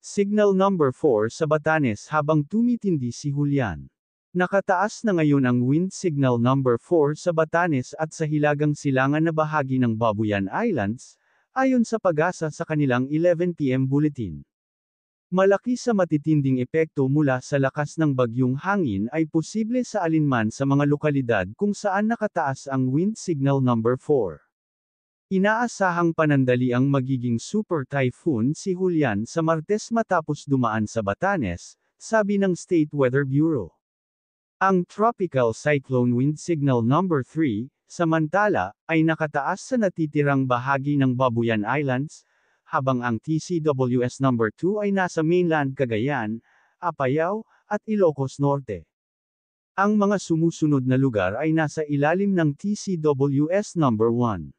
Signal number 4 sa Batanes habang tumitindi si Julian. Nakataas na ngayon ang wind signal number 4 sa Batanes at sa hilagang silangan na bahagi ng Babuyan Islands, ayon sa pag-asa sa kanilang 11pm bulletin. Malaki sa matitinding epekto mula sa lakas ng bagyong hangin ay posible sa alinman sa mga lokalidad kung saan nakataas ang wind signal number 4. Inaasahang panandali ang magiging super typhoon si Julian sa Martes matapos dumaan sa Batanes, sabi ng State Weather Bureau. Ang Tropical Cyclone Wind Signal Number no. 3, samantala, ay nakataas sa natitirang bahagi ng Babuyan Islands, habang ang TCWS number no. 2 ay nasa mainland Cagayan, Apayao, at Ilocos Norte. Ang mga sumusunod na lugar ay nasa ilalim ng TCWS number no. 1.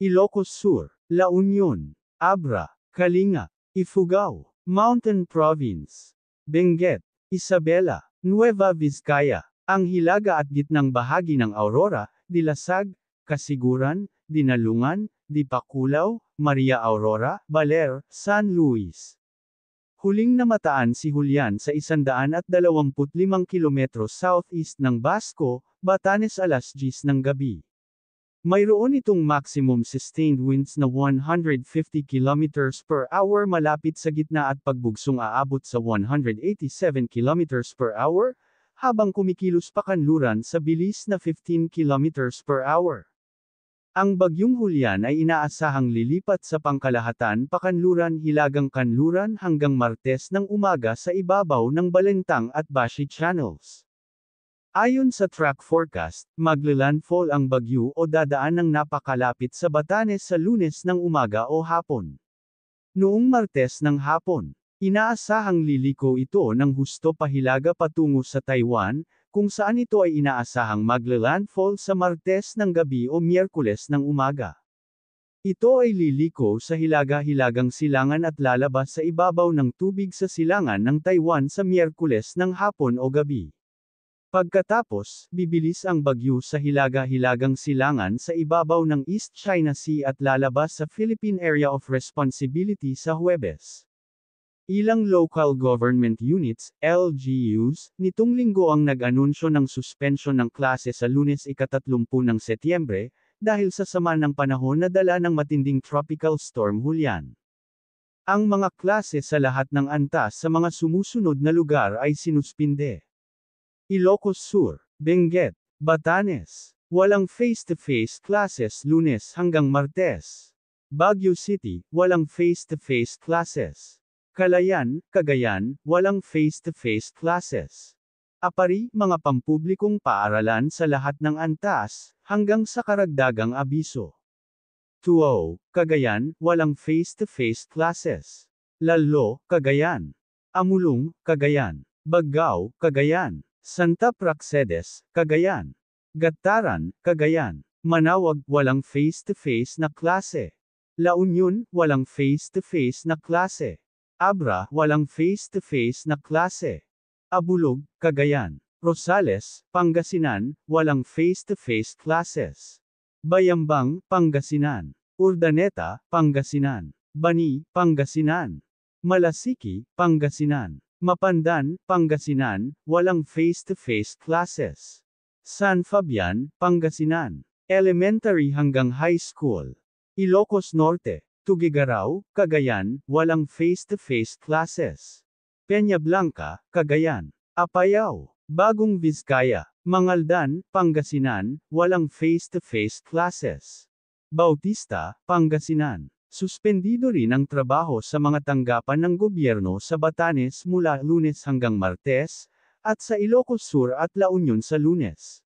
Ilocos Sur, La Union, Abra, Kalinga, Ifugao, Mountain Province, Benguet, Isabela, Nueva Vizcaya, ang hilaga at gitnang bahagi ng Aurora, Dilasag, Kasiguran, Dinalungan, Dipakulaw, Maria Aurora, Baler, San Luis. Huling namataan si Julian sa 125 km southeast ng Basco, Batanes alas 10 ng gabi. Mayroon itong maximum sustained winds na 150 km per hour malapit sa gitna at pagbugsong aabot sa 187 km per hour, habang kumikilos pa kanluran sa bilis na 15 km per hour. Ang bagyong Hulyan ay inaasahang lilipat sa pangkalahatan pakanluran hilagang kanluran hanggang Martes ng umaga sa ibabaw ng Balintang at Bashi Channels. Ayon sa track forecast, maglalandfall ang bagyo o dadaan ng napakalapit sa Batanes sa lunes ng umaga o hapon. Noong Martes ng hapon, inaasahang liliko ito ng husto pahilaga patungo sa Taiwan, kung saan ito ay inaasahang maglalandfall sa Martes ng gabi o Miyerkules ng umaga. Ito ay liliko sa hilaga-hilagang silangan at lalabas sa ibabaw ng tubig sa silangan ng Taiwan sa Miyerkules ng hapon o gabi. Pagkatapos, bibilis ang bagyo sa hilaga-hilagang silangan sa ibabaw ng East China Sea at lalabas sa Philippine Area of Responsibility sa Huwebes. Ilang local government units, LGUs, nitong linggo ang nag-anunsyo ng suspensyon ng klase sa lunes ikatatlumpu ng Setyembre, dahil sa sama ng panahon na dala ng matinding tropical storm Julian. Ang mga klase sa lahat ng antas sa mga sumusunod na lugar ay sinuspinde. Ilocos Sur, Benguet, Batanes. Walang face-to-face -face classes lunes hanggang martes. Baguio City, walang face-to-face -face classes. Kalayan, Cagayan, walang face-to-face -face classes. Apari, mga pampublikong paaralan sa lahat ng antas, hanggang sa karagdagang abiso. Tuo, Cagayan, walang face-to-face -face classes. Lalo, Cagayan. Amulong, Cagayan. Baggao, Cagayan. Santa Praxedes, Cagayan. Gattaran, Cagayan. Manawag, walang face-to-face -face na klase. La Union, walang face-to-face -face na klase. Abra, walang face-to-face -face na klase. Abulog, Cagayan. Rosales, Pangasinan, walang face-to-face -face classes. Bayambang, Pangasinan. Urdaneta, Pangasinan. Bani, Pangasinan. Malasiki, Pangasinan. Mapandan, Pangasinan, walang face-to-face -face classes. San Fabian, Pangasinan. Elementary hanggang high school. Ilocos Norte, Tugigaraw, Cagayan, walang face-to-face -face classes. Peña Blanca, Cagayan. Apayao, Bagong Vizcaya, Mangaldan, Pangasinan, walang face-to-face -face classes. Bautista, Pangasinan. Suspendido rin ang trabaho sa mga tanggapan ng gobyerno sa Batanes mula lunes hanggang martes, at sa Ilocos Sur at La Union sa lunes.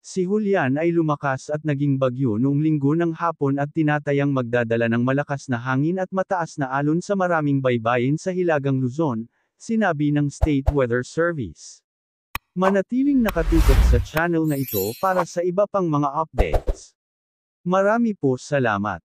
Si Julian ay lumakas at naging bagyo noong linggo ng hapon at tinatayang magdadala ng malakas na hangin at mataas na alon sa maraming baybayin sa Hilagang Luzon, sinabi ng State Weather Service. Manatiling nakatutok sa channel na ito para sa iba pang mga updates. Marami po salamat.